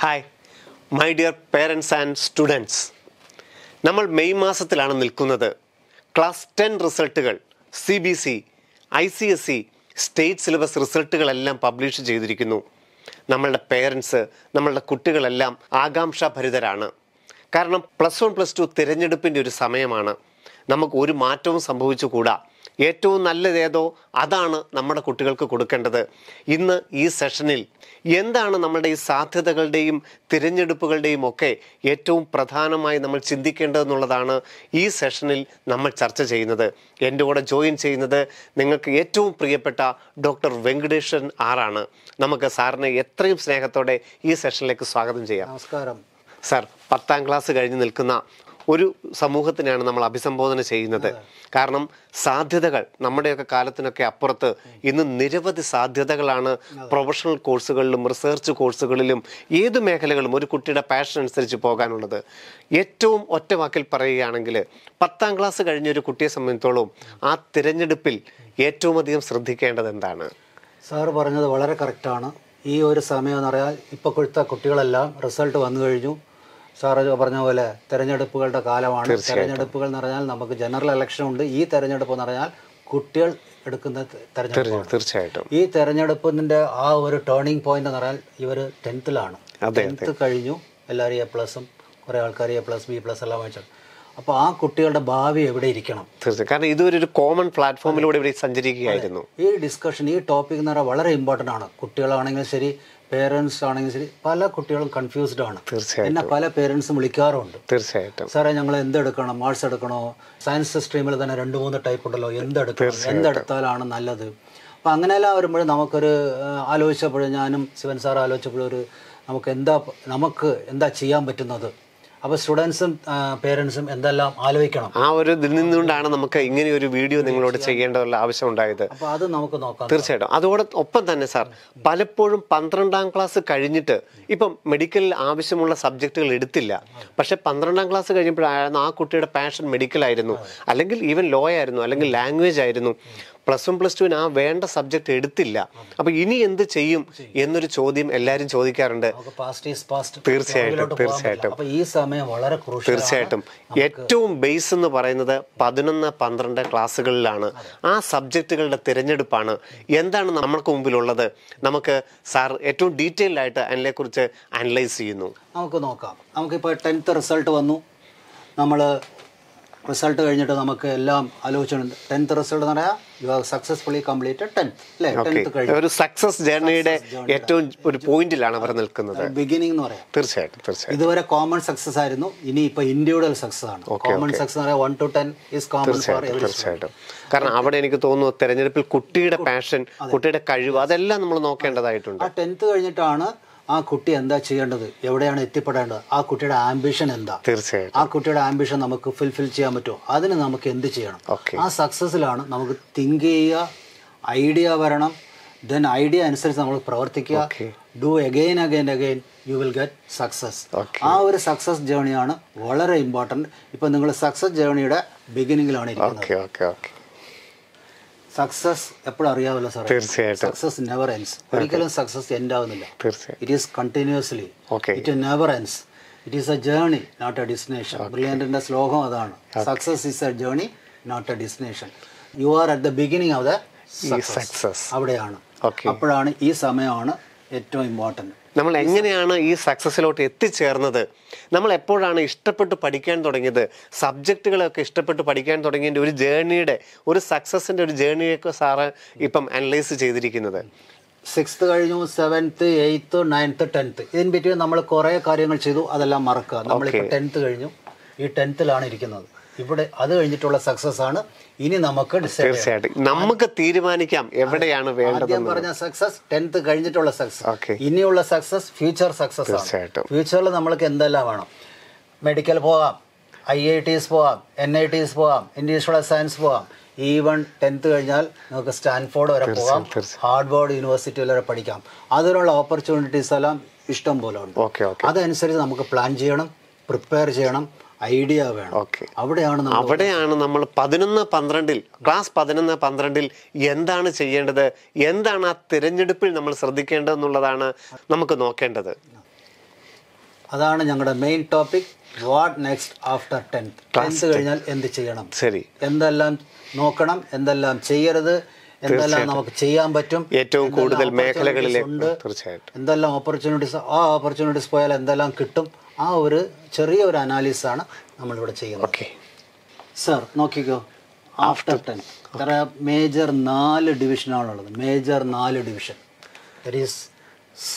Hi my dear parents and students നമ്മൾ May മാസത്തിലാണ് നിൽക്കുന്നത് ക്ലാസ് ടെൻ റിസൾട്ടുകൾ C B C I C S C state syllabus റിസൾട്ടുകളെല്ലാം publish ചെയ്തിരിക്കുന്നു നമ്മളുടെ പേരൻസ് നമ്മളുടെ കുട്ടികളെല്ലാം ആകാംക്ഷാഭരിതരാണ് കാരണം പ്ലസ് വൺ പ്ലസ് ടു തിരഞ്ഞെടുപ്പിൻ്റെ ഒരു സമയമാണ് നമുക്ക് ഒരു മാറ്റവും സംഭവിച്ചുകൂടാ ഏറ്റവും നല്ലതേതോ അതാണ് നമ്മുടെ കുട്ടികൾക്ക് കൊടുക്കേണ്ടത് ഇന്ന് ഈ സെഷനിൽ എന്താണ് നമ്മുടെ ഈ സാധ്യതകളുടെയും തിരഞ്ഞെടുപ്പുകളുടെയും ഒക്കെ ഏറ്റവും പ്രധാനമായി നമ്മൾ ചിന്തിക്കേണ്ടതെന്നുള്ളതാണ് ഈ സെഷനിൽ നമ്മൾ ചർച്ച ചെയ്യുന്നത് എൻ്റെ കൂടെ ജോയിൻ ചെയ്യുന്നത് നിങ്ങൾക്ക് ഏറ്റവും പ്രിയപ്പെട്ട ഡോക്ടർ വെങ്കടേഷൻ ആറാണ് നമുക്ക് സാറിനെ എത്രയും സ്നേഹത്തോടെ ഈ സെഷനിലേക്ക് സ്വാഗതം ചെയ്യാം നമസ്കാരം സാർ പത്താം ക്ലാസ് കഴിഞ്ഞ് നിൽക്കുന്ന ഒരു സമൂഹത്തിനെയാണ് നമ്മൾ അഭിസംബോധന ചെയ്യുന്നത് കാരണം സാധ്യതകൾ നമ്മുടെയൊക്കെ കാലത്തിനൊക്കെ അപ്പുറത്ത് ഇന്ന് നിരവധി സാധ്യതകളാണ് പ്രൊഫഷണൽ കോഴ്സുകളിലും റിസർച്ച് കോഴ്സുകളിലും ഏത് മേഖലകളും ഒരു കുട്ടിയുടെ പാഷൻ അനുസരിച്ച് പോകാനുള്ളത് ഏറ്റവും ഒറ്റവാക്കിൽ പറയുകയാണെങ്കിൽ പത്താം ക്ലാസ് കഴിഞ്ഞ ഒരു കുട്ടിയെ സംബന്ധിച്ചോളം ആ തിരഞ്ഞെടുപ്പിൽ ഏറ്റവും അധികം ശ്രദ്ധിക്കേണ്ടത് എന്താണ് സാർ പറഞ്ഞത് വളരെ കറക്റ്റാണ് ഈ ഒരു സമയം എന്ന് പറയാൻ ഇപ്പോഴത്തെ കുട്ടികളെല്ലാം റിസൾട്ട് വന്നു കഴിഞ്ഞു സാറ് പറഞ്ഞ പോലെ തെരഞ്ഞെടുപ്പുകളുടെ കാലമാണ് തെരഞ്ഞെടുപ്പുകൾ എന്ന് പറഞ്ഞാൽ നമുക്ക് ജനറൽ ഇലക്ഷൻ ഉണ്ട് ഈ തെരഞ്ഞെടുപ്പ് എന്ന് പറഞ്ഞാൽ കുട്ടികൾ എടുക്കുന്ന തെരഞ്ഞെടുപ്പ് തീർച്ചയായിട്ടും ഈ തെരഞ്ഞെടുപ്പിന്റെ ആ ഒരു ടേണിംഗ് പോയിന്റ് എന്ന് പറഞ്ഞാൽ ഇവർ ടെൻത്തിലാണ് ടെൻത്ത് കഴിഞ്ഞു എല്ലാവരും എ പ്ലസും കുറെ ആൾക്കാർ എ പ്ലസ് ബി പ്ലസ് എല്ലാം വായിച്ചു അപ്പോൾ ആ കുട്ടികളുടെ ഭാവി എവിടെ ഇരിക്കണം തീർച്ചയായും കാരണം ഇതുവരെ ഒരു കോമൺ പ്ലാറ്റ്ഫോമിലൂടെ ഇവിടെ സഞ്ചരിക്കുകയായിരുന്നു ഈ ഡിസ്കഷൻ ഈ ടോപ്പിക് എന്ന് പറഞ്ഞാൽ വളരെ ഇമ്പോർട്ടൻ്റ് ആണ് കുട്ടികളാണെങ്കിലും ശരി പേരൻസ് ആണെങ്കിൽ ശരി പല കുട്ടികളും കൺഫ്യൂസ്ഡ് ആണ് തീർച്ചയായും എന്നെ പല പേരൻസും വിളിക്കാറുണ്ട് തീർച്ചയായിട്ടും സാറേ ഞങ്ങൾ എന്തെടുക്കണം ആർട്സ് എടുക്കണോ സയൻസ് സ്ട്രീമിൽ തന്നെ രണ്ട് മൂന്ന് ടൈപ്പ് ഉണ്ടല്ലോ എന്തെടുക്കണം എന്തെടുത്താലാണ് നല്ലത് അപ്പോൾ അങ്ങനെയെല്ലാം വരുമ്പോഴും നമുക്കൊരു ആലോചിച്ചപ്പോഴും ഞാനും ശിവൻ സാർ ആലോചിച്ചപ്പോഴും ഒരു നമുക്ക് എന്താ നമുക്ക് എന്താ ചെയ്യാൻ പറ്റുന്നത് അപ്പൊ സ്റ്റുഡൻസും പേരൻസും എന്തെല്ലാം ആലോചിക്കണം ആ ഒരു ഇതിൽ നിന്നുകൊണ്ടാണ് നമുക്ക് ഇങ്ങനെ ഒരു വീഡിയോ നിങ്ങളോട് ചെയ്യേണ്ടതുള്ള ആവശ്യം ഉണ്ടായത് അപ്പോൾ അത് നമുക്ക് നോക്കാം തീർച്ചയായിട്ടും അതോട് ഒപ്പം തന്നെ സാർ പലപ്പോഴും പന്ത്രണ്ടാം ക്ലാസ് കഴിഞ്ഞിട്ട് ഇപ്പം മെഡിക്കലിൽ ആവശ്യമുള്ള സബ്ജക്റ്റുകൾ എടുത്തില്ല പക്ഷെ പന്ത്രണ്ടാം ക്ലാസ് കഴിഞ്ഞപ്പോഴായിരുന്നു ആ കുട്ടിയുടെ പാഷൻ മെഡിക്കൽ ആയിരുന്നു അല്ലെങ്കിൽ ഈവൻ ലോ ആയിരുന്നു അല്ലെങ്കിൽ ലാംഗ്വേജ് ആയിരുന്നു പ്ലസ് വൺ പ്ലസ് ടുവിന് ആ വേണ്ട സബ്ജക്ട് എടുത്തില്ല അപ്പൊ ഇനി എന്ത് ചെയ്യും എന്നൊരു ചോദ്യം എല്ലാരും ചോദിക്കാറുണ്ട് തീർച്ചയായിട്ടും തീർച്ചയായിട്ടും ഈ സമയം വളരെ തീർച്ചയായിട്ടും ഏറ്റവും ബേസ് എന്ന് പറയുന്നത് പതിനൊന്ന് പന്ത്രണ്ട് ക്ലാസ്സുകളിലാണ് ആ സബ്ജക്റ്റുകളുടെ തിരഞ്ഞെടുപ്പാണ് എന്താണ് നമ്മൾക്ക് മുമ്പിലുള്ളത് നമുക്ക് സാർ ഏറ്റവും ഡീറ്റെയിൽഡ് ആയിട്ട് കുറിച്ച് അനലൈസ് ചെയ്യുന്നു നമുക്ക് നോക്കാം നമുക്കിപ്പോൾ ടെൻത്ത് റിസൾട്ട് വന്നു നമ്മൾ റിസൾട്ട് കഴിഞ്ഞിട്ട് നമുക്ക് എല്ലാം ആലോചിച്ചിട്ടുണ്ട് ടെൻത്ത് റിസൾട്ട് എന്ന് പറയാം സക്സസ്ഫുള്ളി കംപ്ലീറ്റ് ടെൻത്ത് അല്ലേ ടെൻത്ത് കഴിഞ്ഞു ഒരു സക്സസ് ജേർണിയുടെ ഏറ്റവും ഒരു പോയിന്റിലാണ് അവർ നിൽക്കുന്നത് ബിഗിനിങ് എന്ന് പറയാം തീർച്ചയായിട്ടും തീർച്ചയായും ഇതുവരെ കോമൺ സക്സസ് ആയിരുന്നു ഇനി ഇപ്പൊ ഇൻഡിവിജ്വൽ സക്സസ് ആണ് കോമൺ സക്സസ് എന്ന് പറയാം one two ten is common തീർച്ചയായിട്ടും കാരണം അവിടെ എനിക്ക് തോന്നുന്നു തെരഞ്ഞെടുപ്പിൽ കുട്ടിയുടെ പാഷൻ കുട്ടിയുടെ കഴിവ് അതെല്ലാം നമ്മൾ നോക്കേണ്ടതായിട്ടുണ്ട് ആ ടെൻത്ത് കഴിഞ്ഞിട്ടാണ് ആ കുട്ടി എന്താ ചെയ്യേണ്ടത് എവിടെയാണ് എത്തിപ്പെടേണ്ടത് ആ കുട്ടിയുടെ ആംബിഷൻ എന്താ തീർച്ചയായും ആ കുട്ടിയുടെ ആംബിഷൻ നമുക്ക് ഫുൾഫിൽ ചെയ്യാൻ പറ്റുമോ അതിന് നമുക്ക് എന്ത് ചെയ്യണം ആ സക്സസ്സിലാണ് നമുക്ക് തിങ്ക് ചെയ്യുക ഐഡിയ വരണം ദെൻ ഐഡിയ അനുസരിച്ച് നമ്മൾ പ്രവർത്തിക്കുക do again again again you will get success ആ ഒരു സക്സസ് ജേണിയാണ് വളരെ ഇമ്പോർട്ടൻറ്റ് ഇപ്പം നിങ്ങൾ സക്സസ് ജേണിയുടെ ബിഗിനിങ്ങിലാണ് ഇരിക്കുന്നത് സക്സസ് എപ്പോഴും അറിയാമല്ലോ സാർ തീർച്ചയായിട്ടും സക്സസ് നെവർ എൻസ് ഒരിക്കലും സക്സസ് എൻഡ് ആവുന്നില്ല it is continuously it never ends it is a journey not a destination ബ്രില്യൻറ്റിൻ്റെ ശ്ലോകം അതാണ് success is a journey not a destination you are at the beginning of the success അവിടെയാണ് അപ്പോഴാണ് ഈ സമയമാണ് ഏറ്റവും ഇമ്പോർട്ടൻറ്റ് നമ്മൾ എങ്ങനെയാണ് ഈ സക്സസ്സിലോട്ട് എത്തിച്ചേർന്നത് നമ്മൾ എപ്പോഴാണ് ഇഷ്ടപ്പെട്ട് പഠിക്കാൻ തുടങ്ങിയത് സബ്ജക്റ്റുകളൊക്കെ ഇഷ്ടപ്പെട്ട് പഠിക്കാൻ തുടങ്ങിയതിൻ്റെ ഒരു ജേർണിയുടെ ഒരു സക്സസിൻ്റെ ഒരു ജേണിയൊക്കെ സാറ് ഇപ്പം അനലൈസ് ചെയ്തിരിക്കുന്നത് സിക്സ് കഴിഞ്ഞു സെവൻത്ത് എയ്ത്ത് നയൻത്ത് ടെൻത്ത് ഇതിന് പറ്റി നമ്മൾ കുറേ കാര്യങ്ങൾ ചെയ്തു അതെല്ലാം മറക്കുക നമ്മളിപ്പോൾ ടെൻത്ത് കഴിഞ്ഞു ഈ ടെൻത്തിലാണ് ഇരിക്കുന്നത് ഇവിടെ അത് കഴിഞ്ഞിട്ടുള്ള സക്സസ് ആണ് ഇനി നമുക്ക് തീർച്ചയായിട്ടും നമുക്ക് തീരുമാനിക്കാം എവിടെയാണ് വേണ്ടത് പറഞ്ഞ സക്സസ് ടെൻത്ത് കഴിഞ്ഞിട്ടുള്ള സക്സസ് ഇനിയുള്ള സക്സസ് ഫ്യൂച്ചർ സക്സസ് തീർച്ചയായിട്ടും ഫ്യൂച്ചറിൽ നമ്മൾക്ക് എന്തെല്ലാം വേണം മെഡിക്കൽ പോകാം ഐ ഐ ടീസ് പോകാം എൻ ഐ ടീസ് പോകാം ഇൻഡസ്ട്രിയൽ സയൻസ് പോകാം ഈവൺ e ടെൻത്ത് കഴിഞ്ഞാൽ നമുക്ക് സ്റ്റാൻഫോർഡ് വരെ പോകാം ഹാർഡ്ബോർഡ് യൂണിവേഴ്സിറ്റി വരെ പഠിക്കാം അതിനുള്ള ഓപ്പർച്യൂണിറ്റീസ് എല്ലാം ഇഷ്ടം പോലെ ഉണ്ട് അതനുസരിച്ച് നമുക്ക് പ്ലാൻ ചെയ്യണം പ്രിപ്പയർ ചെയ്യണം ഐഡിയ വേണം അവിടെയാണ് അവിടെയാണ് നമ്മൾ പതിനൊന്ന് പന്ത്രണ്ടിൽ ക്ലാസ് പതിനൊന്ന് പന്ത്രണ്ടിൽ എന്താണ് ചെയ്യേണ്ടത് എന്താണ് ആ തിരഞ്ഞെടുപ്പിൽ നമ്മൾ ശ്രദ്ധിക്കേണ്ടതെന്നുള്ളതാണ് നമുക്ക് നോക്കേണ്ടത് അതാണ് ഞങ്ങളുടെ main topic what next after tenth class കഴിഞ്ഞാൽ എന്ത് ചെയ്യണം ശരി എന്തെല്ലാം നോക്കണം എന്തെല്ലാം ചെയ്യരുത് എന്തെല്ലാം നമുക്ക് ചെയ്യാൻ പറ്റും ഏറ്റവും കൂടുതൽ മേഖലകളിൽ എന്തെല്ലാം ഓപ്പർച്യൂണിറ്റീസ് ആ ഓപ്പർച്യൂണിറ്റീസ് പോയാൽ എന്തെല്ലാം കിട്ടും ആ ഒരു ചെറിയ ഒരു അനാലിസാണ് നമ്മളിവിടെ ചെയ്യുന്നത് ഓക്കെ സർ നോക്കിക്കോ ആഫ്റ്റർ ടെൻ ഇത്ര മേജർ നാല് ഡിവിഷനാണുള്ളത് മേജർ നാല് division that is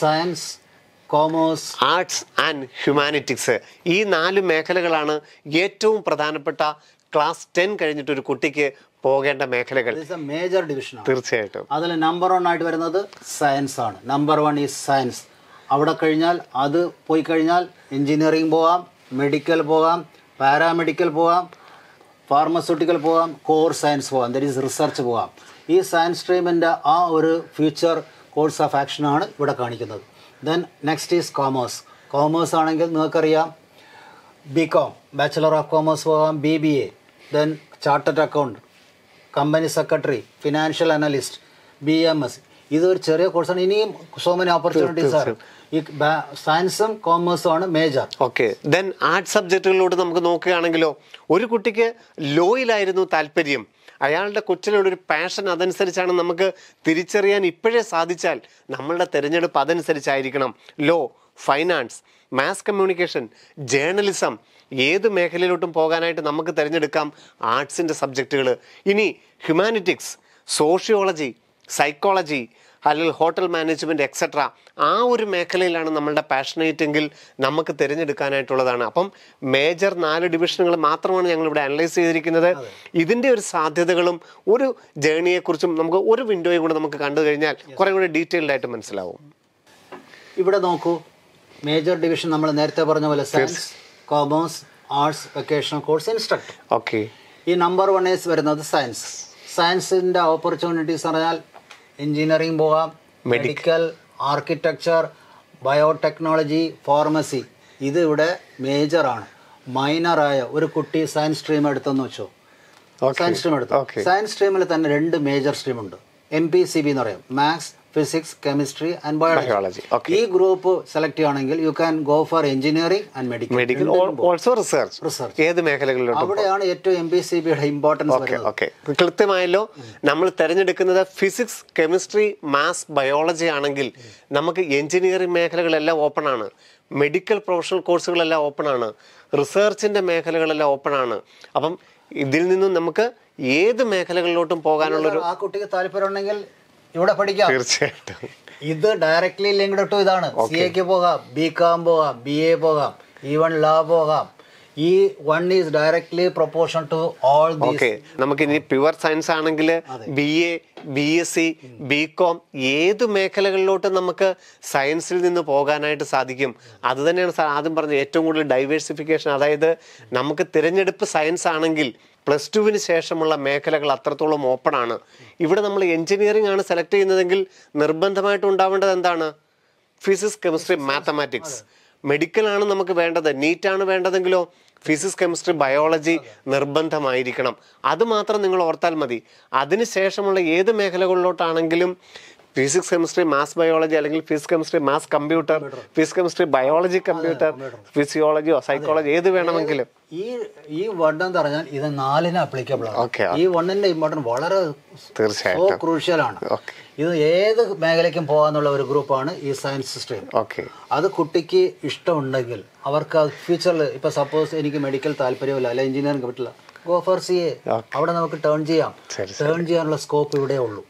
science commerce arts and humanities ഈ നാല് മേഖലകളാണ് ഏറ്റവും പ്രധാനപ്പെട്ട ക്ലാസ് ടെൻ കഴിഞ്ഞിട്ട് ഒരു കുട്ടിക്ക് പോകേണ്ട മേഖലകൾ മേജർ ഡിവിഷൻ തീർച്ചയായിട്ടും അതിൽ നമ്പർ വൺ ആയിട്ട് വരുന്നത് സയൻസ് ആണ് നമ്പർ വൺ ഈസ് സയൻസ് അവിടെ കഴിഞ്ഞാൽ അത് പോയി കഴിഞ്ഞാൽ എൻജിനീയറിംഗ് പോകാം മെഡിക്കൽ പോകാം പാരാമെഡിക്കൽ പോകാം ഫാർമസ്യൂട്ടിക്കൽ പോകാം കോർ സയൻസ് പോകാം ദറ്റ് ഈസ് റിസർച്ച് പോകാം ഈ സയൻസ് സ്ട്രീമിൻ്റെ ആ ഒരു ഫ്യൂച്ചർ കോഴ്സ് ഓഫ് ആക്ഷനാണ് ഇവിടെ കാണിക്കുന്നത് then next is commerce commerce ആണെങ്കിൽ നിങ്ങൾക്കറിയാം B com bachelor of commerce പോകാം B B A then chartered account company secretary financial analyst B M S ഇതൊരു ചെറിയ കോഴ്സാണ് ഇനിയും സോ മെനി ഓപ്പർച്യൂണിറ്റീസ് ആർ ഈ സയൻസും കോമേഴ്സും ആണ് മേജർ ഓക്കെ ദെൻ ആർട്സ് സബ്ജക്റ്റുകളിലോട്ട് നമുക്ക് നോക്കുകയാണെങ്കിലോ ഒരു കുട്ടിക്ക് ലോയിലായിരുന്നു താല്പര്യം അയാളുടെ കൊച്ചിലുള്ള ഒരു പാഷൻ അതനുസരിച്ചാണ് നമുക്ക് തിരിച്ചറിയാൻ ഇപ്പോഴേ സാധിച്ചാൽ നമ്മളുടെ തിരഞ്ഞെടുപ്പ് അതനുസരിച്ചായിരിക്കണം law finance mass communication journalism ഏത് മേഖലയിലോട്ടും പോകാനായിട്ട് നമുക്ക് തിരഞ്ഞെടുക്കാം ആർട്സിൻ്റെ സബ്ജക്റ്റുകൾ ഇനി ഹ്യൂമാനിറ്റിക്സ് സോഷ്യോളജി സൈക്കോളജി അല്ലെങ്കിൽ ഹോട്ടൽ മാനേജ്മെൻറ്റ് എക്സെട്ര ആ ഒരു മേഖലയിലാണ് നമ്മളുടെ പാഷനേറ്റ് എങ്കിൽ നമുക്ക് തിരഞ്ഞെടുക്കാനായിട്ടുള്ളതാണ് അപ്പം മേജർ നാല് ഡിവിഷനുകൾ മാത്രമാണ് ഞങ്ങൾ ഇവിടെ അനലൈസ് ചെയ്തിരിക്കുന്നത് ഇതിൻ്റെ ഒരു സാധ്യതകളും ഒരു ജേണിയെക്കുറിച്ചും നമുക്ക് ഒരു വിൻഡോയും കൂടെ നമുക്ക് കണ്ടു കഴിഞ്ഞാൽ കുറേ കൂടി ഡീറ്റെയിൽഡ് ആയിട്ട് മനസ്സിലാവും ഇവിടെ നോക്കൂ മേജർ ഡിവിഷൻ നമ്മൾ നേരത്തെ പറഞ്ഞ പോലെ science commerce arts vocational course instructor okay ഈ നമ്പർ വൺ ഈസ് വരുന്നത് സയൻസ് സയൻസിൻ്റെ ഓപ്പർച്യൂണിറ്റീസ് പറഞ്ഞാൽ എഞ്ചിനീയറിംഗ് പോകാം മെഡിക്കൽ ആർക്കിടെക്ചർ ബയോടെക്നോളജി ഫാർമസി ഇത് ഇവിടെ മേജറാണ് മൈനറായ ഒരു കുട്ടി സയൻസ് സ്ട്രീം എടുത്തെന്ന് വെച്ചോ സയൻസ് സ്ട്രീം എടുത്തു സയൻസ് സ്ട്രീമിൽ തന്നെ രണ്ട് മേജർ സ്ട്രീമുണ്ട് എം പി സി ബി എന്ന് പറയും maths physics chemistry and biology ഈ ഗ്രൂപ്പ് സെലക്ട് ചെയ്യണമെങ്കിൽ you can go for engineering and medical medical also research research ഏത് മേഖലകളിലും അവിടെയാണ് ഏറ്റവും എം ബി സി ബിയുടെ ഇമ്പോർട്ടൻസ് ഓക്കെ കൃത്യമായല്ലോ നമ്മൾ തിരഞ്ഞെടുക്കുന്നത് ഫിസിക്സ് കെമിസ്ട്രി മാത്സ് ബയോളജി ആണെങ്കിൽ നമുക്ക് എഞ്ചിനീയറിംഗ് മേഖലകളെല്ലാം ഓപ്പൺ ആണ് മെഡിക്കൽ പ്രൊഫഷണൽ കോഴ്സുകളെല്ലാം ഓപ്പൺ ആണ് റിസർച്ചിൻ്റെ മേഖലകളെല്ലാം ഓപ്പൺ ആണ് അപ്പം ഇതിൽ നിന്നും നമുക്ക് ഏത് മേഖലകളിലോട്ടും പോകാനുള്ളൊരു ആ കുട്ടിക്ക് താല്പര്യം ഉണ്ടെങ്കിൽ ഇവിടെ പഠിക്കാം തീർച്ചയായിട്ടും ഇത് ഡയറക്ട്ലി ലിങ്ക്ഡ് ടു ഇതാണ് സി എക്ക് പോകാം ബി കാം പോകാം ബി എ പോകാം ഈവൻ e ലാ പോകാം ഈ one is directly proportion to all okay നമുക്ക് ഇനി പ്യുവർ സയൻസ് ആണെങ്കിൽ B A B S C B com ഏത് മേഖലകളിലോട്ട് നമുക്ക് സയൻസിൽ നിന്ന് പോകാനായിട്ട് സാധിക്കും അത് തന്നെയാണ് സാർ ആദ്യം പറഞ്ഞത് ഏറ്റവും കൂടുതൽ ഡൈവേഴ്സിഫിക്കേഷൻ അതായത് നമുക്ക് തിരഞ്ഞെടുപ്പ് സയൻസ് ആണെങ്കിൽ പ്ലസ് ടുവിന് ശേഷമുള്ള മേഖലകൾ അത്രത്തോളം ഓപ്പൺ ആണ് ഇവിടെ നമ്മൾ എഞ്ചിനീയറിംഗ് ആണ് സെലക്ട് ചെയ്യുന്നതെങ്കിൽ നിർബന്ധമായിട്ട് ഉണ്ടാവേണ്ടത് എന്താണ് ഫിസിക്സ് കെമിസ്ട്രി മാത്തമാറ്റിക്സ് മെഡിക്കൽ ആണ് നമുക്ക് വേണ്ടത് ആണ് വേണ്ടതെങ്കിലോ ഫിസിക്സ് കെമിസ്ട്രി ബയോളജി നിർബന്ധമായിരിക്കണം അത് മാത്രം നിങ്ങൾ ഓർത്താൽ മതി അതിനുശേഷമുള്ള ഏത് മേഖലകളിലോട്ടാണെങ്കിലും ഫിസിക്സ് കെമിസ്ട്രി മാസ് ബയോളജി അല്ലെങ്കിൽ physics chemistry maths computer physics chemistry biology computer ഫിസിയോളജിയോ സൈക്കോളജി ഏത് വേണമെങ്കിലും ഈ ഈ വണ്ണം എന്ന് പറഞ്ഞാൽ ഇത് നാലിന് അപ്ലിക്കബിൾ ആണ് ഈ വണ്ണിന്റെ ഇമ്പോർട്ടൻസ് വളരെ തീർച്ചയായും ക്രൂഷ്യൽ ആണ് ഇത് ഏത് മേഖലയ്ക്കും പോകാന്നുള്ള ഒരു ഗ്രൂപ്പാണ് ഈ സയൻസ് സ്ട്രീം അത് കുട്ടിക്ക് ഇഷ്ടമുണ്ടെങ്കിൽ അവർക്ക് ഫ്യൂച്ചറിൽ ഇപ്പൊ സപ്പോസ് എനിക്ക് മെഡിക്കൽ താല്പര്യമില്ല അല്ലെ എഞ്ചിനീയറിംഗ് കിട്ടില്ല ഗോ ഫോർ സി അവിടെ നമുക്ക് ടേൺ ചെയ്യാം ടേൺ ചെയ്യാനുള്ള സ്കോപ്പ് ഇവിടെ ഉള്ളൂ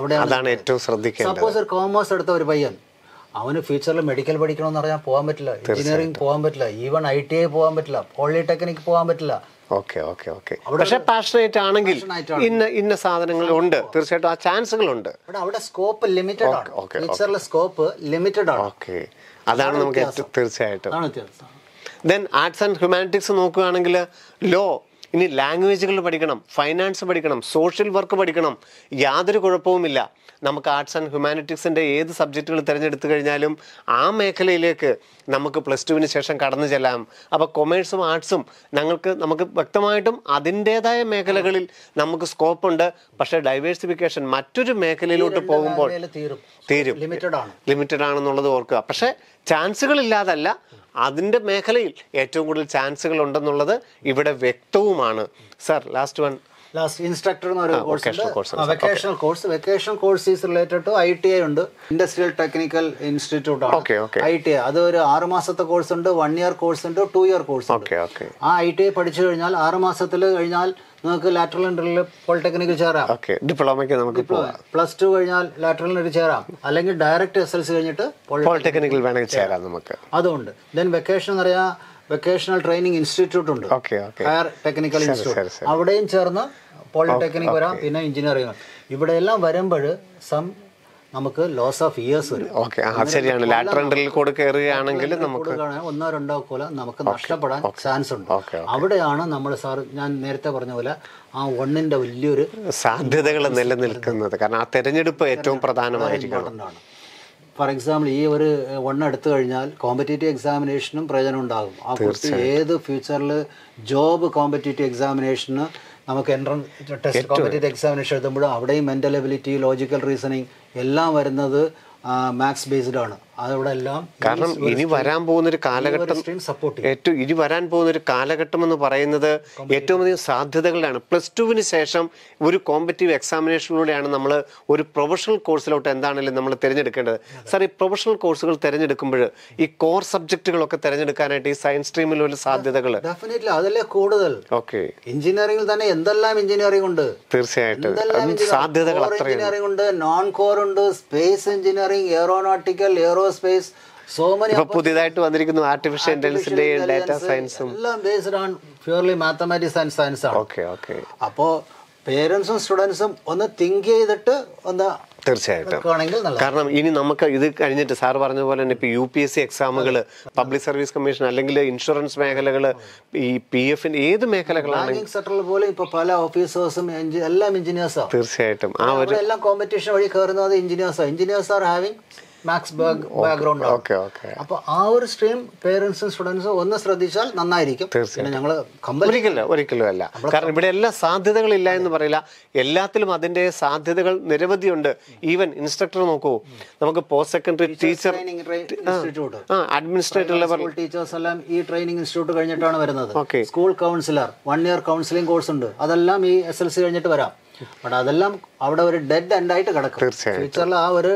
അവിടെ അതാണ് ഏറ്റവും ശ്രദ്ധിക്കേണ്ടത് സപ്പോസ് ഒരു കോമേഴ്സ് എടുത്ത ഒരു പയ്യൻ അവന് ഫ്യൂച്ചറിൽ മെഡിക്കൽ പഠിക്കണമെന്ന് പറഞ്ഞാൽ പോകാൻ പറ്റില്ല എഞ്ചിനീയറിംഗ് പോകാൻ പറ്റില്ല ഈവൻ ഐ ടി ഐ പോകാൻ പറ്റില്ല പോളിടെക്നിക് പോകാൻ പറ്റില്ല ഓക്കെ ഓക്കെ ഓക്കെ പക്ഷേ പാഷനേറ്റ് ആണെങ്കിൽ ഇന്ന ഇന്ന സാധനങ്ങൾ ഉണ്ട് തീർച്ചയായിട്ടും ആ ചാൻസുകൾ ഉണ്ട് അവിടെ സ്കോപ്പ് ലിമിറ്റഡ് ആണ് ഫ്യൂച്ചറിലെ സ്കോപ്പ് ലിമിറ്റഡ് ആണ് ഓക്കെ അതാണ് നമുക്ക് തീർച്ചയായിട്ടും ദെൻ ആർട്സ് ആൻഡ് ഹ്യൂമാനിറ്റീസ് നോക്കുകയാണെങ്കിൽ ലോ ഇനി ലാംഗ്വേജുകൾ പഠിക്കണം ഫൈനാൻസ് പഠിക്കണം സോഷ്യൽ വർക്ക് പഠിക്കണം യാതൊരു കുഴപ്പവുമില്ല നമുക്ക് ആർട്സ് ആൻഡ് ഹ്യൂമാനിറ്റീസിൻ്റെ ഏത് സബ്ജക്റ്റുകൾ തിരഞ്ഞെടുത്തു കഴിഞ്ഞാലും ആ മേഖലയിലേക്ക് നമുക്ക് പ്ലസ് ടുവിന് ശേഷം കടന്നു ചെല്ലാം അപ്പോൾ കൊമേഴ്സും ആർട്സും ഞങ്ങൾക്ക് നമുക്ക് വ്യക്തമായിട്ടും അതിൻ്റേതായ മേഖലകളിൽ നമുക്ക് സ്കോപ്പ് ഉണ്ട് പക്ഷേ ഡൈവേഴ്സിഫിക്കേഷൻ മറ്റൊരു മേഖലയിലോട്ട് പോകുമ്പോൾ തീരും ലിമിറ്റഡ് ആണ് ലിമിറ്റഡ് ആണെന്നുള്ളത് ഓർക്കുക പക്ഷേ ചാൻസുകൾ ഇല്ലാതല്ല അതിൻ്റെ മേഖലയിൽ ഏറ്റവും കൂടുതൽ ചാൻസുകൾ ഉണ്ടെന്നുള്ളത് ഇവിടെ വ്യക്തവുമാണ് sir last one last instructor എന്നൊരു course vocational course vocational course is related to I T I ഉണ്ട് ഇൻഡസ്ട്രിയൽ ടെക്നിക്കൽ ഇൻസ്റ്റിറ്റ്യൂട്ട് ആണ് ഐ ടി ഐ അത് ഒരു ആറ് മാസത്തെ കോഴ്സ് ഉണ്ട് വൺ ഇയർ കോഴ്സ് ഉണ്ട് ടു ഇയർ കോഴ്സ് ഉണ്ട് ആ ഐ ടി ഐ പഠിച്ചു കഴിഞ്ഞാൽ ആറ് മാസത്തിൽ കഴിഞ്ഞാൽ നിങ്ങൾക്ക് ലാറ്ററൽ എൻട്രിയിൽ പോളിടെക്നിക്കിൽ ചേരാം ഓക്കെ ഡിപ്ലോമയ്ക്ക് നമുക്ക് പോകാം പ്ലസ് ടു കഴിഞ്ഞാൽ എൻട്രി ചേരാം അല്ലെങ്കിൽ ഡയറക്റ്റ് എസ് എൽ സി കഴിഞ്ഞിട്ട് പോളിടെക്നിക്കിൽ വേണമെങ്കിൽ ചേരാം നമുക്ക് അതുകൊണ്ട് ദെൻ വെക്കേഷൻ എന്ന് പറയാ വെക്കേഷണൽ ട്രെയിനിങ് ഇൻസ്റ്റിറ്റ്യൂട്ട് ഉണ്ട് ഹയർ ടെക്നിക്കൽ ഇൻസ്റ്റിറ്റ്യൂട്ട് അവിടെയും ചേർന്ന് പോളിടെക്നിക് വരാം പിന്നെ എഞ്ചിനീയറിംഗ് ഇവിടെ എല്ലാം വരുമ്പോൾ സം നമുക്ക് ലോസ് ഓഫ് ഇയേഴ്സ് വരും ശരിയാണ് കയറുകയാണെങ്കിൽ നമുക്ക് ഒന്നോ രണ്ടോ കൊല നമുക്ക് നഷ്ടപ്പെടാൻ ചാൻസ് ഉണ്ട് അവിടെയാണ് നമ്മൾ സാർ ഞാൻ നേരത്തെ പറഞ്ഞ പോലെ ആ ഒണ്ണിന്റെ വലിയൊരു സാധ്യതകൾ നിലനിൽക്കുന്നത് കാരണം ആ തെരഞ്ഞെടുപ്പ് ഏറ്റവും പ്രധാനമായിരിക്കണം ഫോർ എക്സാമ്പിൾ ഈ ഒരു വണ്ണം എടുത്തു കഴിഞ്ഞാൽ കോമ്പറ്റേറ്റീവ് എക്സാമിനേഷനും പ്രയോജനം ഉണ്ടാകും ആ കുട്ടി ഏത് ഫ്യൂച്ചറിൽ ജോബ് കോമ്പറ്റേറ്റീവ് എക്സാമിനേഷന് നമുക്ക് എൻട്രൻസ് ടെസ്റ്റ് കോമ്പറ്റീവ് എക്സാമിനേഷൻ എഴുതുമ്പോഴും അവിടെയും മെൻ്റൽ എബിലിറ്റി ലോജിക്കൽ റീസണിങ് എല്ലാം വരുന്നത് മാത്സ് ബേസ്ഡ് ആണ് എല്ലാം കാരണം ഇനി വരാൻ പോകുന്ന ഒരു കാലഘട്ടം ഏറ്റവും ഇനി വരാൻ പോകുന്ന ഒരു കാലഘട്ടം എന്ന് പറയുന്നത് ഏറ്റവും അധികം സാധ്യതകളാണ് പ്ലസ് ടുവിന് ശേഷം ഒരു കോമ്പറ്റീവ് എക്സാമിനേഷനിലൂടെയാണ് നമ്മൾ ഒരു പ്രൊഫഷണൽ കോഴ്സിലോട്ട് എന്താണെങ്കിലും നമ്മൾ തിരഞ്ഞെടുക്കേണ്ടത് സാർ ഈ പ്രൊഫഷണൽ കോഴ്സുകൾ തിരഞ്ഞെടുക്കുമ്പോൾ ഈ കോർ സബ്ജക്റ്റുകളൊക്കെ തിരഞ്ഞെടുക്കാനായിട്ട് ഈ സയൻസ് സ്ട്രീമിൽ ഒരു സാധ്യതകൾ അതല്ലേ കൂടുതൽ ഓക്കെ എഞ്ചിനീയറിംഗിൽ തന്നെ എന്തെല്ലാം എഞ്ചിനീയറിംഗ് ഉണ്ട് തീർച്ചയായിട്ടും സാധ്യതകൾ എഞ്ചിനീയറിംഗ് ഉണ്ട് നോൺ കോർ ഉണ്ട് space engineering aeronautical aero our space. പുതിയതായിട്ട് വന്നിരിക്കുന്നു ആർട്ടിഫിഷ്യൽ ഇന്റലിജൻസിന്റെയും ഡാറ്റ സയൻസും എല്ലാം based on purely mathematics and science ആണ് ഓക്കെ ഓക്കെ അപ്പോ പേരൻസും സ്റ്റുഡൻസും ഒന്ന് തിങ്ക് ചെയ്തിട്ട് ഒന്ന് തീർച്ചയായിട്ടും കാരണം ഇനി നമുക്ക് ഇത് കഴിഞ്ഞിട്ട് സാർ പറഞ്ഞ പോലെ തന്നെ ഇപ്പൊ യു പി എസ് സി എക്സാമുകൾ പബ്ലിക് സർവീസ് കമ്മീഷൻ അല്ലെങ്കിൽ ഇൻഷുറൻസ് മേഖലകൾ ഈ പി എഫിന്റെ ഏത് മേഖലകളാണ് പോലും ഇപ്പൊ പല ഓഫീസേഴ്സും എല്ലാം എഞ്ചിനീയേഴ്സാണ് തീർച്ചയായിട്ടും ആ ഒരു എല്ലാം കോമ്പറ്റീഷൻ വഴി കയറുന്നത് engineers engineers are having max bag background അപ്പോൾ ആ ഒരു സ്ട്രീം പേരൻസും സ്റ്റുഡൻസും ഒന്ന് ശ്രദ്ധിച്ചാൽ നന്നായിരിക്കും ഞങ്ങൾ ഒരിക്കലും ഒരിക്കലും അല്ല കാരണം ഇവിടെ എല്ലാ സാധ്യതകളില്ല എന്ന് പറയില്ല എല്ലാത്തിലും അതിന്റെ സാധ്യതകൾ നിരവധിയുണ്ട് ഈവൻ ഇൻസ്ട്രക്ടർ നോക്കൂ നമുക്ക് post secondary teacher institute administrator level teachers എല്ലാം ഈ ട്രെയിനിങ് ഇൻസ്റ്റിറ്റ്യൂട്ട് കഴിഞ്ഞിട്ടാണ് വരുന്നത് school counsellor one year counselling course ഉണ്ട് അതെല്ലാം ഈ എസ് എൽ സി കഴിഞ്ഞിട്ട് വരാം ബട്ട് അതെല്ലാം അവിടെ ഒരു ഡെഡ് എൻഡ് ആയിട്ട് കിടക്കും ഫ്യൂച്ചറിൽ ആ ഒരു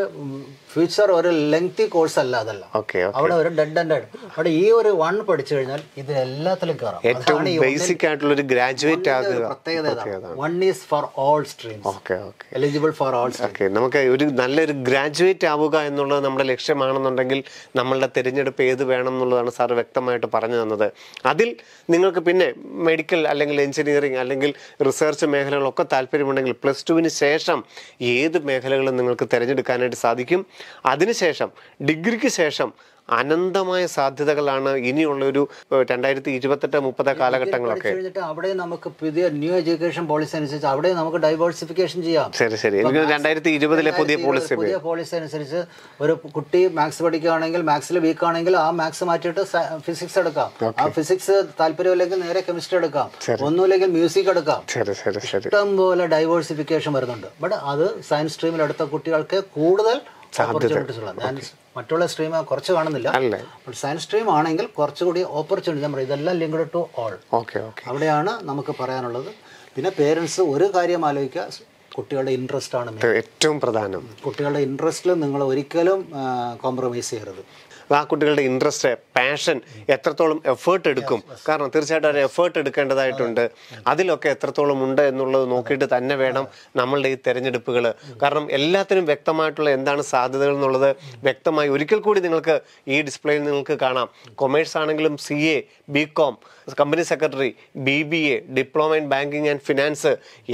ഫ്യൂച്ചർ ഒരു ലെങ്തി കോഴ്സ് അല്ല അതെല്ലാം അവിടെ ഒരു ഡെഡ് എൻഡ് ആയിട്ട് അവിടെ ഈ ഒരു വൺ പഠിച്ചു കഴിഞ്ഞാൽ ഇത് എല്ലാത്തിലും കയറാം ഏറ്റവും ബേസിക് ആയിട്ടുള്ള ഒരു ഗ്രാജുവേറ്റ് പ്രത്യേകത one is for all streams eligible for all നമുക്ക് ഒരു നല്ലൊരു ഗ്രാജുവേറ്റ് ആവുക എന്നുള്ളത് നമ്മുടെ ലക്ഷ്യമാണെന്നുണ്ടെങ്കിൽ നമ്മളുടെ തിരഞ്ഞെടുപ്പ് ഏത് വേണം എന്നുള്ളതാണ് സാർ വ്യക്തമായിട്ട് പറഞ്ഞു തന്നത് അതിൽ നിങ്ങൾക്ക് പിന്നെ മെഡിക്കൽ അല്ലെങ്കിൽ എഞ്ചിനീയറിംഗ് അല്ലെങ്കിൽ റിസർച്ച് മേഖലകളൊക്കെ താല്പര്യം താല്പര്യമുണ്ടെങ്കിൽ പ്ലസ് ടുവിന് ശേഷം ഏത് മേഖലകളും നിങ്ങൾക്ക് തിരഞ്ഞെടുക്കാനായിട്ട് സാധിക്കും അതിനുശേഷം ഡിഗ്രിക്ക് ശേഷം അനന്തമായ സാധ്യതകളാണ് ഇനിയുള്ള ഒരു രണ്ടായിരത്തി ഇരുപത്തെട്ട് മുപ്പത് കാലഘട്ടങ്ങളൊക്കെ അവിടെ നമുക്ക് പുതിയ ന്യൂ എഡ്യൂക്കേഷൻ പോളിസി അനുസരിച്ച് അവിടെ നമുക്ക് ഡൈവേഴ്സിഫിക്കേഷൻ ചെയ്യാം ശരി ശരി രണ്ടായിരത്തി ഇരുപതിലെ പുതിയ പോളിസി പുതിയ പോളിസി അനുസരിച്ച് ഒരു കുട്ടി മാത്സ് പഠിക്കുകയാണെങ്കിൽ മാത്സിൽ വീക്ക് ആണെങ്കിൽ ആ മാത്സ് മാറ്റിയിട്ട് ഫിസിക്സ് എടുക്കാം ആ ഫിസിക്സ് താല്പര്യമില്ലെങ്കിൽ നേരെ കെമിസ്ട്രി എടുക്കാം ഒന്നുമില്ലെങ്കിൽ മ്യൂസിക് എടുക്കാം ഇഷ്ടം പോലെ ഡൈവേഴ്സിഫിക്കേഷൻ വരുന്നുണ്ട് ബട്ട് അത് സയൻസ് സ്ട്രീമിൽ എടുത്ത കുട്ടികൾക്ക് കൂടുതൽ മറ്റുള്ള സ്ട്രീം കുറച്ച് കാണുന്നില്ല സയൻസ് സ്ട്രീം ആണെങ്കിൽ കുറച്ചുകൂടി ഓപ്പർച്യൂണിറ്റി നമ്മൾ ഇതെല്ലാം ലിങ്ക്ഡ് ടു ഓൾ അവിടെയാണ് നമുക്ക് പറയാനുള്ളത് പിന്നെ പേരൻസ് ഒരു കാര്യം ആലോചിക്കുക കുട്ടികളുടെ ഇൻട്രസ്റ്റ് ആണ് ഏറ്റവും പ്രധാനം കുട്ടികളുടെ ഇൻട്രസ്റ്റിൽ നിങ്ങൾ ഒരിക്കലും കോംപ്രമൈസ് ചെയ്യരുത് ആ കുട്ടികളുടെ ഇൻട്രസ്റ്റ് പാഷൻ എത്രത്തോളം എഫേർട്ട് എടുക്കും കാരണം തീർച്ചയായിട്ടും അവർ എഫേർട്ട് എടുക്കേണ്ടതായിട്ടുണ്ട് അതിലൊക്കെ എത്രത്തോളം ഉണ്ട് എന്നുള്ളത് നോക്കിയിട്ട് തന്നെ വേണം നമ്മളുടെ ഈ തെരഞ്ഞെടുപ്പുകൾ കാരണം എല്ലാത്തിനും വ്യക്തമായിട്ടുള്ള എന്താണ് സാധ്യതകൾ എന്നുള്ളത് വ്യക്തമായി ഒരിക്കൽ കൂടി നിങ്ങൾക്ക് ഈ ഡിസ്പ്ലേയിൽ നിങ്ങൾക്ക് കാണാം കൊമേഴ്സ് ആണെങ്കിലും C A B com company secretary B B A diploma in banking and finance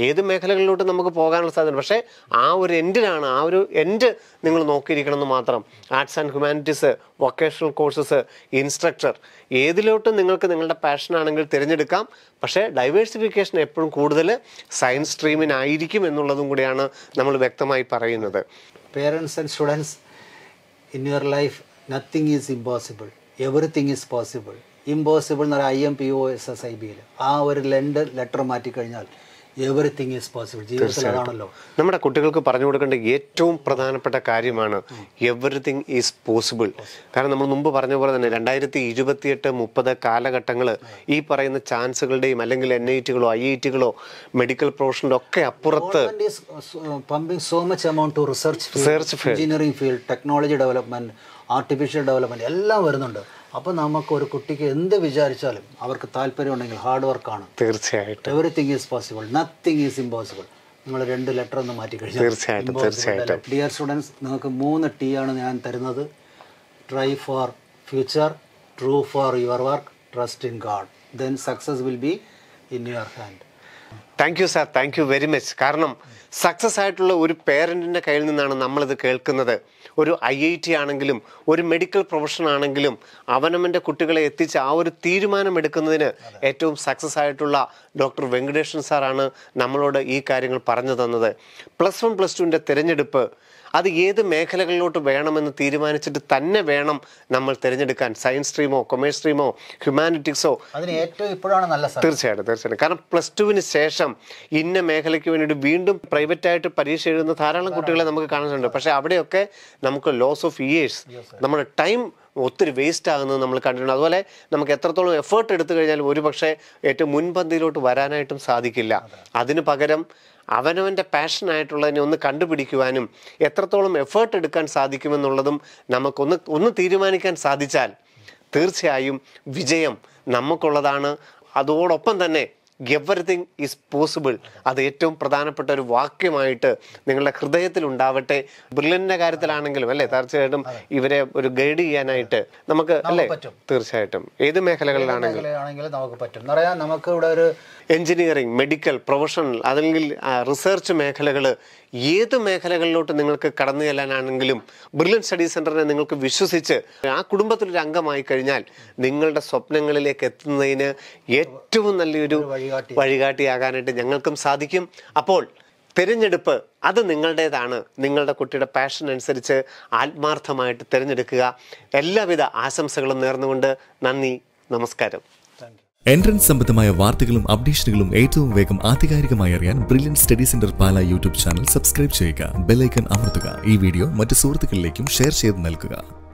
ഏത് മേഖലകളിലോട്ട് നമുക്ക് പോകാനുള്ള സാധ്യത പക്ഷേ ആ ഒരു എൻഡിലാണ് ആ ഒരു എൻഡ് നിങ്ങൾ നോക്കിയിരിക്കണം എന്ന് മാത്രം arts and humanities vocational courses instructor ഏതിലോട്ടും നിങ്ങൾക്ക് നിങ്ങളുടെ പാഷൻ ആണെങ്കിൽ തിരഞ്ഞെടുക്കാം പക്ഷേ ഡൈവേഴ്സിഫിക്കേഷൻ എപ്പോഴും കൂടുതൽ സയൻസ് സ്ട്രീമിനായിരിക്കും എന്നുള്ളതും കൂടിയാണ് നമ്മൾ വ്യക്തമായി പറയുന്നത് parents and students in your life nothing is impossible everything is possible impossible എന്ന് പറയുക I M P O S S I ബിയിൽ ആ ഒരു ലെൻഡ് ലെറ്റർ മാറ്റിക്കഴിഞ്ഞാൽ എവറിത്തിങ് ഈസ് പോസിബിൾ ജീവിതത്തിൽ നമ്മുടെ കുട്ടികൾക്ക് പറഞ്ഞു കൊടുക്കേണ്ട ഏറ്റവും പ്രധാനപ്പെട്ട കാര്യമാണ് എവറിത്തിങ് ഈസ് പോസിബിൾ കാരണം നമ്മൾ മുമ്പ് പറഞ്ഞ പോലെ തന്നെ രണ്ടായിരത്തി എട്ട് മുപ്പത് കാലഘട്ടങ്ങൾ ഈ പറയുന്ന ചാൻസുകളുടെയും അല്ലെങ്കിൽ എൻ ഐ ടികളോ ഐ ഐ ടികളോ മെഡിക്കൽ പ്രൊഫഷനിലോ ഒക്കെ അപ്പുറത്ത് so much amount to research engineering field technology development artificial development എല്ലാം വരുന്നുണ്ട് അപ്പോൾ നമുക്ക് ഒരു കുട്ടിക്ക് എന്ത് വിചാരിച്ചാലും അവർക്ക് താല്പര്യമുണ്ടെങ്കിൽ ഹാർഡ് വർക്ക് ആണ് തീർച്ചയായിട്ടും everything is possible nothing is impossible നിങ്ങൾ രണ്ട് ലെറ്റർ ഒന്ന് മാറ്റി കഴിഞ്ഞു തീർച്ചയായിട്ടും തീർച്ചയായിട്ടും ഡിയർ സ്റ്റുഡൻസ് നിങ്ങൾക്ക് മൂന്ന് ടീ ആണ് ഞാൻ തരുന്നത് try for future true for your work trust in God then success will be in your hand thank you sir thank you very much കാരണം സക്സസ് ആയിട്ടുള്ള ഒരു പേരൻറ്റിൻ്റെ കയ്യിൽ നിന്നാണ് നമ്മളിത് കേൾക്കുന്നത് ഒരു ഐ ഐ ടി ആണെങ്കിലും ഒരു മെഡിക്കൽ പ്രൊഫഷൻ ആണെങ്കിലും അവനവൻ്റെ കുട്ടികളെ എത്തിച്ച് ആ ഒരു തീരുമാനമെടുക്കുന്നതിന് ഏറ്റവും സക്സസ് ആയിട്ടുള്ള ഡോക്ടർ വെങ്കടേഷൻ സാറാണ് നമ്മളോട് ഈ കാര്യങ്ങൾ പറഞ്ഞു തന്നത് പ്ലസ് വൺ പ്ലസ് ടുവിൻ്റെ തിരഞ്ഞെടുപ്പ് അത് ഏത് മേഖലകളിലോട്ട് വേണമെന്ന് തീരുമാനിച്ചിട്ട് തന്നെ വേണം നമ്മൾ തിരഞ്ഞെടുക്കാൻ സയൻസ് സ്ട്രീമോ കൊമേഴ്സ് സ്ട്രീമോ ഹ്യൂമാനിറ്റിക്സോ അതിന് ഏറ്റവും ഇപ്പോഴാണ് നല്ല തീർച്ചയായിട്ടും തീർച്ചയായിട്ടും കാരണം പ്ലസ് ടുവിന് ശേഷം ഇന്ന മേഖലയ്ക്ക് വേണ്ടിയിട്ട് വീണ്ടും പ്രൈവറ്റ് ആയിട്ട് പരീക്ഷ എഴുതുന്ന ധാരാളം കുട്ടികളെ നമുക്ക് കാണുന്നുണ്ട് പക്ഷേ അവിടെയൊക്കെ നമുക്ക് ലോസ് ഓഫ് ഇയേഴ്സ് നമ്മുടെ ടൈം ഒത്തിരി വേസ്റ്റ് ആകുന്നത് നമ്മൾ കണ്ടിട്ടുണ്ട് അതുപോലെ നമുക്ക് എത്രത്തോളം എഫേർട്ട് എടുത്തു കഴിഞ്ഞാൽ ഒരു പക്ഷേ ഏറ്റവും മുൻപന്തിയിലോട്ട് വരാനായിട്ടും സാധിക്കില്ല അതിന് പകരം അവനവൻ്റെ പാഷനായിട്ടുള്ളതിനെ ഒന്ന് കണ്ടുപിടിക്കുവാനും എത്രത്തോളം എഫേർട്ട് എടുക്കാൻ സാധിക്കുമെന്നുള്ളതും നമുക്കൊന്ന് ഒന്ന് തീരുമാനിക്കാൻ സാധിച്ചാൽ തീർച്ചയായും വിജയം നമുക്കുള്ളതാണ് അതോടൊപ്പം തന്നെ എവറിഥിങ് ഈസ് പോസിബിൾ അത് ഏറ്റവും പ്രധാനപ്പെട്ട ഒരു വാക്യമായിട്ട് നിങ്ങളുടെ ഹൃദയത്തിൽ ഉണ്ടാവട്ടെ ബ്രില്യൻ്റെ കാര്യത്തിലാണെങ്കിലും അല്ലേ തീർച്ചയായിട്ടും ഇവരെ ഒരു ഗൈഡ് ചെയ്യാനായിട്ട് നമുക്ക് അല്ലേ തീർച്ചയായിട്ടും ഏത് മേഖലകളിലാണെങ്കിലും നമുക്ക് പറ്റും നമുക്ക് ഇവിടെ ഒരു എഞ്ചിനീയറിംഗ് മെഡിക്കൽ പ്രൊഫഷണൽ അല്ലെങ്കിൽ റിസർച്ച് മേഖലകൾ ഏത് മേഖലകളിലോട്ട് നിങ്ങൾക്ക് കടന്നു ചെല്ലാനാണെങ്കിലും ബ്രില്യൻ സ്റ്റഡി സെൻറ്ററിനെ നിങ്ങൾക്ക് വിശ്വസിച്ച് ആ കുടുംബത്തിലൊരു അംഗമായി കഴിഞ്ഞാൽ നിങ്ങളുടെ സ്വപ്നങ്ങളിലേക്ക് എത്തുന്നതിന് ഏറ്റവും നല്ലൊരു വഴികാട്ടിയാകാനായിട്ട് ഞങ്ങൾക്കും സാധിക്കും അപ്പോൾ തിരഞ്ഞെടുപ്പ് അത് നിങ്ങളുടേതാണ് നിങ്ങളുടെ കുട്ടിയുടെ പാഷൻ അനുസരിച്ച് ആത്മാർത്ഥമായിട്ട് തിരഞ്ഞെടുക്കുക എല്ലാവിധ ആശംസകളും നേർന്നുകൊണ്ട് നന്ദി നമസ്കാരം എൻട്രൻസ് സംബന്ധമായ വാർത്തകളും അപ്ഡേഷനുകളും ഏറ്റവും വേഗം ആധികാരികമായി അറിയാൻ brilliant study centre Pala YouTube channel subscribe ചെയ്യുക ബെല്ലൈക്കൺ അമർത്തുക ഈ വീഡിയോ മറ്റ് സുഹൃത്തുക്കളിലേക്കും ഷെയർ ചെയ്ത് നൽകുക